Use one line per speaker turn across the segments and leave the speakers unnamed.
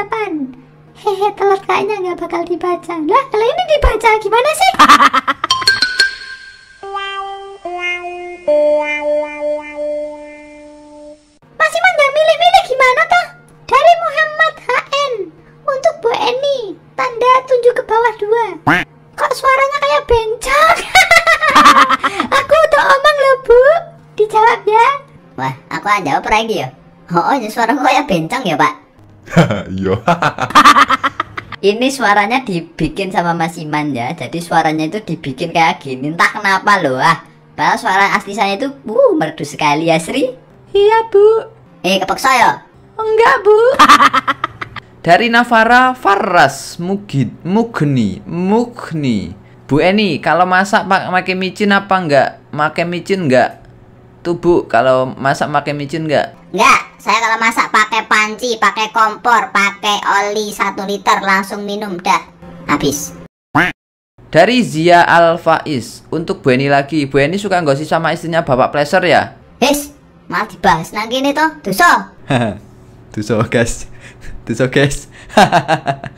harapan. Hehe, telat kayaknya nggak bakal dibaca. Lah, kalau ini dibaca gimana sih? Masih mau nggak milih-milih gimana toh? Dari Muhammad HN untuk Bu Eni, tanda tunjuk ke bawah dua. Kok suaranya kayak bencok? aku udah
omong loh bu, dijawab ya. Wah, aku aja jawab lagi ya. Oh, oh suara kayak bencong ya pak.
Iya.
ini suaranya
dibikin
sama Mas Iman ya. Jadi suaranya itu dibikin kayak gini. Entah kenapa loh ah. Padahal suara asli saya itu uh, merdu sekali ya Sri. Iya bu. Eh kepaksa ya? Enggak bu.
Dari Navara Faras Mugid Mugni Mugni. Bu Eni, kalau masak pakai micin apa enggak? Pakai micin enggak? Tuh Bu, kalau masak pakai micin enggak? Enggak,
saya kalau masak pakai panci, pakai kompor, pakai oli 1 liter, langsung minum dah.
Habis. Dari Zia Al Faiz untuk Bu Eni lagi. Bu Eni suka nggak sih sama istrinya Bapak Pleasure ya? Hes malah dibahas nang ini to. Dosa.
Dosa, guys. Dosa, guys.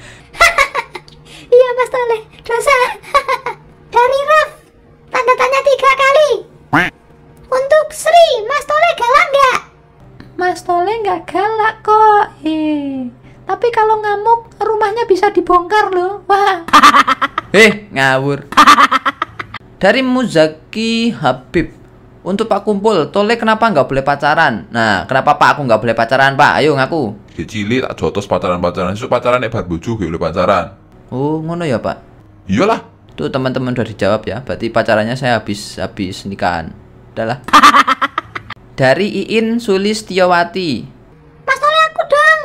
iya, Mas Tole Dosa. Dari Raf. Tanda tanya tiga kali.
Untuk Sri, Mas Tole galang nggak? Stole nggak galak
kok. Hei. Tapi kalau ngamuk, rumahnya bisa dibongkar loh. Wah.
Heh, ngawur. Dari Muzaki Habib. Untuk Pak Kumpul, Tole kenapa nggak boleh pacaran? Nah, kenapa Pak aku nggak boleh pacaran, Pak? Ayo
ngaku. Kecili tak jotos pacaran-pacaran. Itu pacaran hebat buju, gak boleh pacaran.
Oh, ngono ya, Pak? Iyalah. Tuh teman-teman udah dijawab ya. Berarti pacarannya saya habis habis nikahan. Udahlah. Dari Iin Pas Pasal aku dong.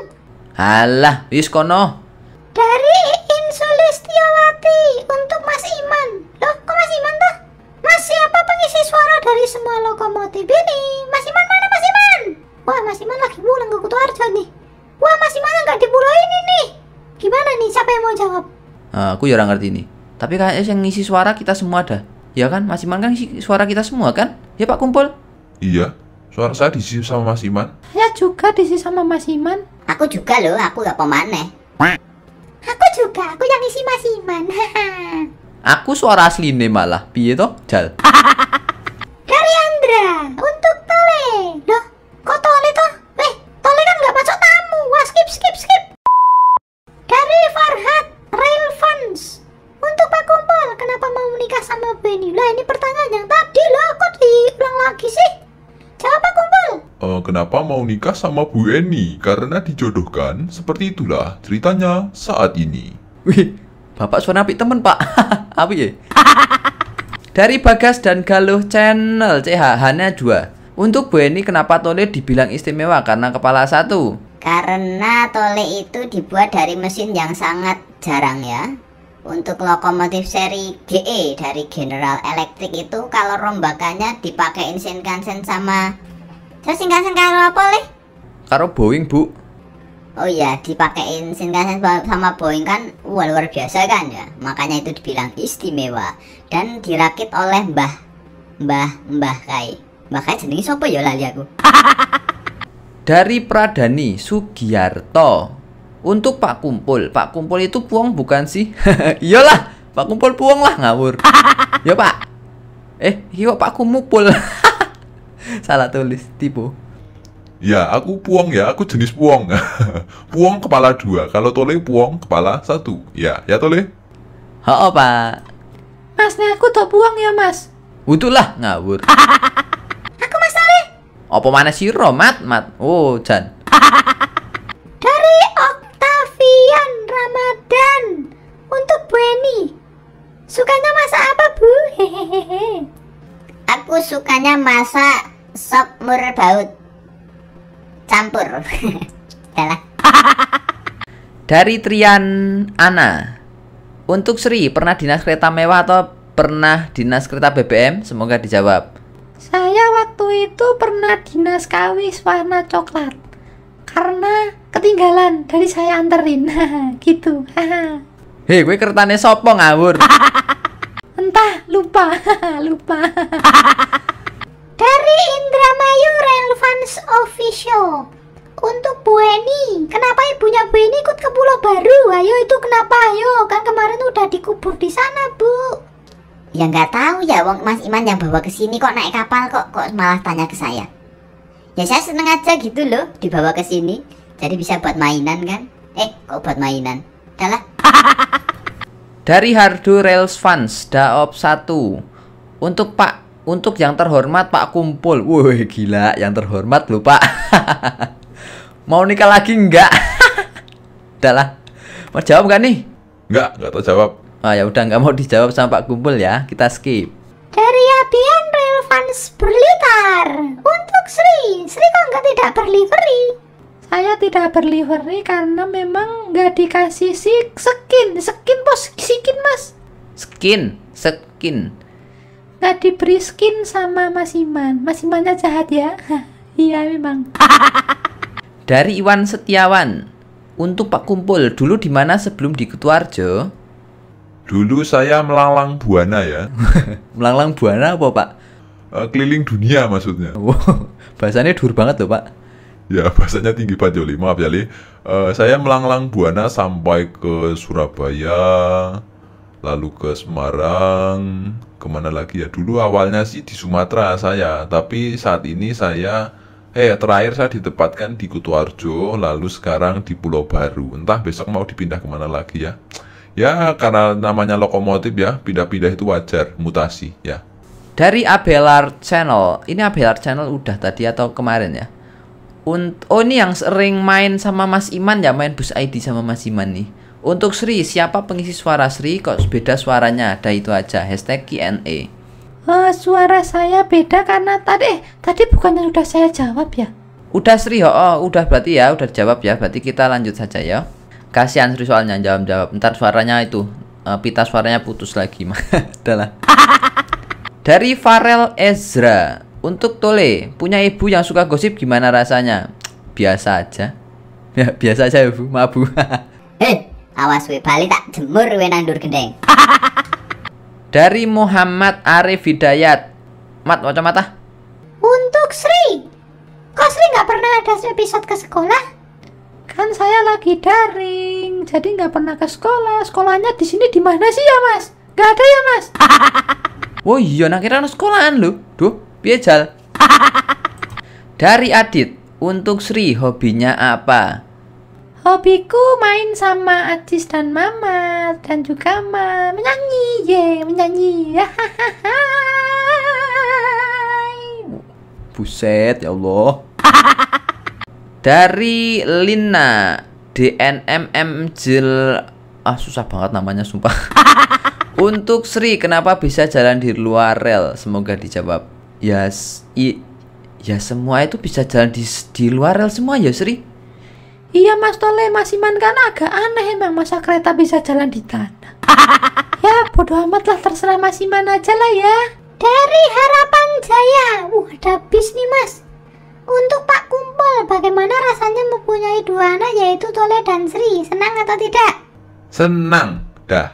Alah, wis kono.
Dari Iin Sulistiyawati untuk Mas Iman. Loh, kok Mas Iman tuh? Mas siapa pengisi suara dari semua lokomotif ini? Mas Iman mana Mas Iman? Wah, Mas Iman lagi pulang ke Kutuarjo nih. Wah, Mas Iman nggak diburuin ini. Gimana nih? Siapa yang mau jawab?
Nah, aku jarang ya ngerti nih. Tapi kayaknya yang ngisi suara kita semua ada. Ya kan? Mas Iman kan ngisi suara kita semua kan? Ya Pak Kumpul?
Iya, Suara saya diisi sama Mas Iman?
Ya juga diisi sama Mas
Iman.
Aku juga loh, aku gak pemaneh.
Aku juga, aku yang isi Mas Iman.
aku suara asline malah. Piye toh, Jal?
uh, kenapa mau nikah sama Bu Eni karena dijodohkan. Seperti itulah ceritanya saat ini. Wih, bapak suara api temen pak. Apa ya?
Dari Bagas dan Galuh Channel CH nya dua. Untuk Bu Eni kenapa Tole dibilang istimewa karena kepala satu?
Karena Tole itu dibuat dari mesin yang sangat jarang ya Untuk lokomotif seri GE dari General Electric itu Kalau rombakannya dipakai Shinkansen sama Terus Shinkansen karo apa leh
Karo Boeing, Bu.
Oh iya, dipakein Shinkansen sama Boeing kan wah, luar biasa kan ya. Makanya itu dibilang istimewa dan dirakit oleh Mbah Mbah Mbah Kai. Mbah Kai jenenge siapa ya lali aku.
Dari Pradani Sugiyarto Untuk Pak Kumpul, Pak Kumpul itu puang bukan sih? Iyalah, Pak Kumpul puang lah ngawur. ya Pak. Eh, iya Pak Kumpul salah tulis tipu
ya aku puang ya aku jenis puang puang kepala dua kalau tole puang kepala satu ya ya tole oh pak
masnya aku tak puang ya mas
utulah ngawur
aku mas tole apa mana sih romat mat oh jan
dari Octavian Ramadan untuk Benny sukanya masa apa bu hehehe aku sukanya
masak sop murbaut campur adalah
dari Trian Ana untuk Sri pernah dinas kereta mewah atau pernah dinas kereta BBM semoga dijawab
saya waktu itu pernah dinas kawis warna coklat karena ketinggalan dari saya anterin gitu
hei gue kertane sopong ngawur
entah lupa lupa dari Indramayu Fans Official untuk Bu Eni kenapa ibunya Bu Eni ikut ke Pulau Baru ayo itu kenapa ayo kan kemarin udah dikubur di sana Bu ya nggak tahu ya Wong Mas Iman yang bawa ke sini kok naik kapal
kok kok malah tanya ke saya ya saya seneng aja gitu loh dibawa ke sini jadi bisa buat mainan kan eh
kok buat mainan Dahlah dari Hardu Rails Fans Daop 1 untuk Pak untuk yang terhormat Pak Kumpul. woi gila, yang terhormat lho Pak. Mau nikah lagi enggak? udah lah. Mau jawab enggak nih? Enggak, enggak tahu jawab. Ah ya udah enggak mau dijawab sama Pak Kumpul ya. Kita skip.
Dari Abian Relevans berlitar untuk Sri. Sri kok enggak tidak berliveri? Saya
tidak berliveri karena memang enggak dikasih si skin. Skin bos, skin mas.
Skin, skin
nggak diberi skin sama Mas Iman. Mas Imannya jahat ya. iya memang.
Dari Iwan Setiawan. Untuk Pak Kumpul, dulu di mana sebelum di Kutuarjo?
Dulu saya melanglang buana ya. melanglang buana apa Pak? Uh, keliling dunia maksudnya. Wow, bahasanya dur banget loh Pak. Ya bahasanya tinggi Pak Joli. Maaf ya Li. Uh, eh, saya melanglang buana sampai ke Surabaya, lalu ke Semarang, kemana lagi ya? Dulu awalnya sih di Sumatera saya, tapi saat ini saya, eh terakhir saya ditempatkan di Kutuarjo, lalu sekarang di Pulau Baru. Entah besok mau dipindah kemana lagi ya. Ya karena namanya lokomotif ya, pindah-pindah itu wajar, mutasi ya.
Dari Abelar Channel, ini Abelar Channel udah tadi atau kemarin ya? Unt oh ini yang sering main sama Mas Iman ya, main bus ID sama Mas Iman nih. Untuk Sri, siapa pengisi suara Sri kok beda suaranya? Ada itu aja, hashtag QNA.
Uh, eh, suara saya beda karena tadi tadi bukannya sudah saya jawab ya?
Udah Sri, oh, oh udah berarti ya, udah jawab ya. Berarti kita lanjut saja ya. Kasihan Sri soalnya jawab-jawab. Ntar suaranya itu uh, pita suaranya putus lagi. Adalah. Dari Farel Ezra. Untuk Tole, punya ibu yang suka gosip gimana rasanya? Biasa aja. Ya, biasa aja, Ibu. Maaf, Bu. Hei, Awas we bali tak jemur we nandur gendeng. Dari Muhammad Arif Hidayat. Mat maca mata.
Untuk Sri. Kok Sri nggak pernah ada episode ke sekolah? Kan
saya lagi daring, jadi nggak pernah ke sekolah. Sekolahnya di sini di mana sih ya Mas? Nggak ada ya Mas.
oh iya, nak kira sekolahan lo. Duh, piye Dari Adit, untuk Sri hobinya apa?
Hobiku main sama Ajis dan Mama dan juga Ma menyanyi, ye, yeah, menyanyi.
Buset, ya Allah. Dari Lina DNMMJL Jil ah susah banget namanya sumpah. Untuk Sri, kenapa bisa jalan di luar rel? Semoga dijawab. Ya, yes, i, ya semua itu bisa jalan di, di luar rel semua ya Sri
Iya Mas Tole, Mas Iman kan agak aneh emang masa kereta bisa jalan di tanah.
ya bodoh amat lah terserah Mas Iman aja lah ya. Dari Harapan Jaya, uh, ada bis nih Mas. Untuk Pak Kumpul, bagaimana rasanya mempunyai dua anak yaitu Tole dan Sri? Senang atau tidak?
Senang, dah.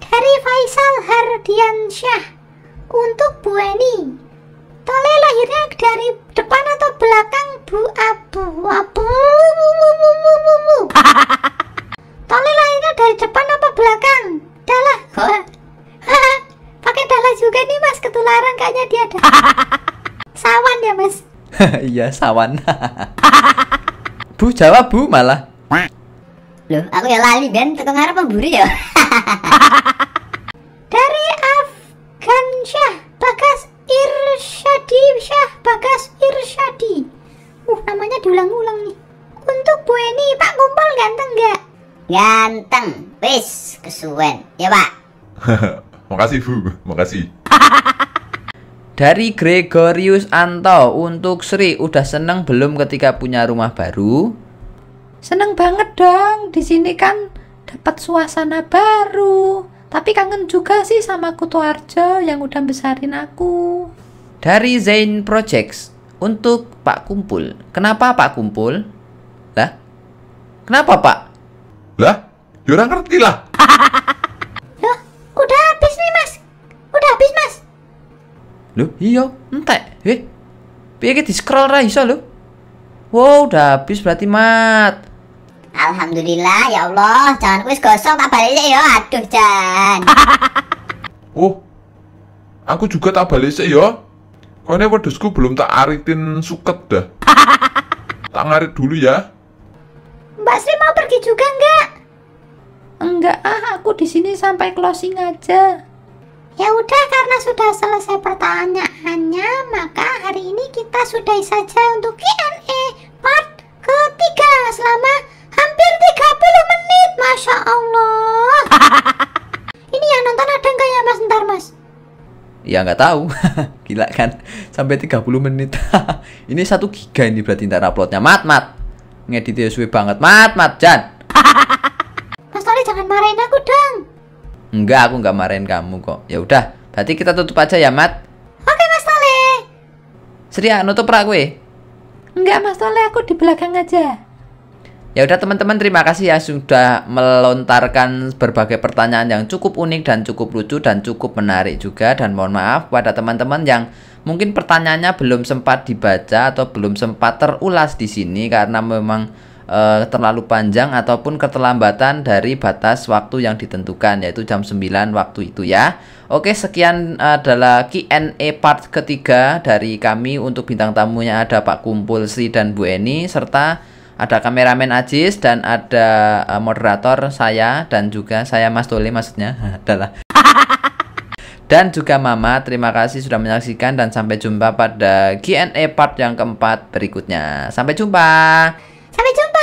Dari Faisal Hardiansyah, untuk Bu Eni, tole lahirnya dari depan atau belakang bu abu abu tole lahirnya dari depan apa belakang dalah pakai dalah juga nih mas ketularan kayaknya dia ada sawan ya mas
iya sawan bu jawab bu malah loh
aku ya lali dan tekan ngarep pemburi ya Ganteng. Wis, kesuwen. Ya, Pak.
Makasih, Bu. Makasih.
Dari Gregorius Anto untuk Sri udah seneng belum ketika punya rumah baru?
Seneng banget dong. Di sini kan dapat suasana baru. Tapi kangen juga sih sama Arjo yang udah besarin aku.
Dari Zain Projects untuk Pak Kumpul. Kenapa Pak Kumpul? Lah? Kenapa Pak? Lah? Yura ya ngerti lah. Loh, udah habis nih mas. Udah habis mas. Loh, iya, entek. Eh, piye di scroll ra iso lho. Wow, udah habis berarti mat.
Alhamdulillah ya Allah, jangan wis gosong tak balik ya. Aduh, Jan.
oh. Aku juga tak balik sih ya. ini wedhusku belum tak aritin suket dah. tak ngarit dulu ya.
Mbak Sri mau pergi juga nggak? Enggak ah, aku di sini sampai closing aja. Ya udah karena sudah selesai pertanyaannya, maka hari ini kita sudahi saja untuk Q&A part ketiga selama hampir 30 menit. Masya Allah. ini yang nonton ada nggak ya mas? Ntar mas.
Ya nggak tahu, gila kan sampai 30 menit. ini satu giga ini berarti ntar uploadnya. Mat mat ngedit ya suwe banget mat mat Jan
Mas Tori jangan marahin aku dong
enggak aku enggak marahin kamu kok ya udah berarti kita tutup aja ya mat
oke Mas Tole.
Seria ah, nutup rak gue
enggak Mas Tole aku di belakang aja
Ya udah teman-teman terima kasih ya sudah melontarkan berbagai pertanyaan yang cukup unik dan cukup lucu dan cukup menarik juga dan mohon maaf pada teman-teman yang Mungkin pertanyaannya belum sempat dibaca atau belum sempat terulas di sini karena memang e, terlalu panjang ataupun keterlambatan dari batas waktu yang ditentukan yaitu jam 9 waktu itu ya. Oke, sekian eh, adalah Q&A part ketiga dari kami untuk bintang tamunya ada Pak Kumpul Sri dan Bu Eni serta ada kameramen Ajis dan ada eh, moderator saya dan juga saya Mas Doli maksudnya adalah dan juga Mama. Terima kasih sudah menyaksikan dan sampai jumpa pada Q&A part yang keempat berikutnya. Sampai jumpa. Sampai jumpa.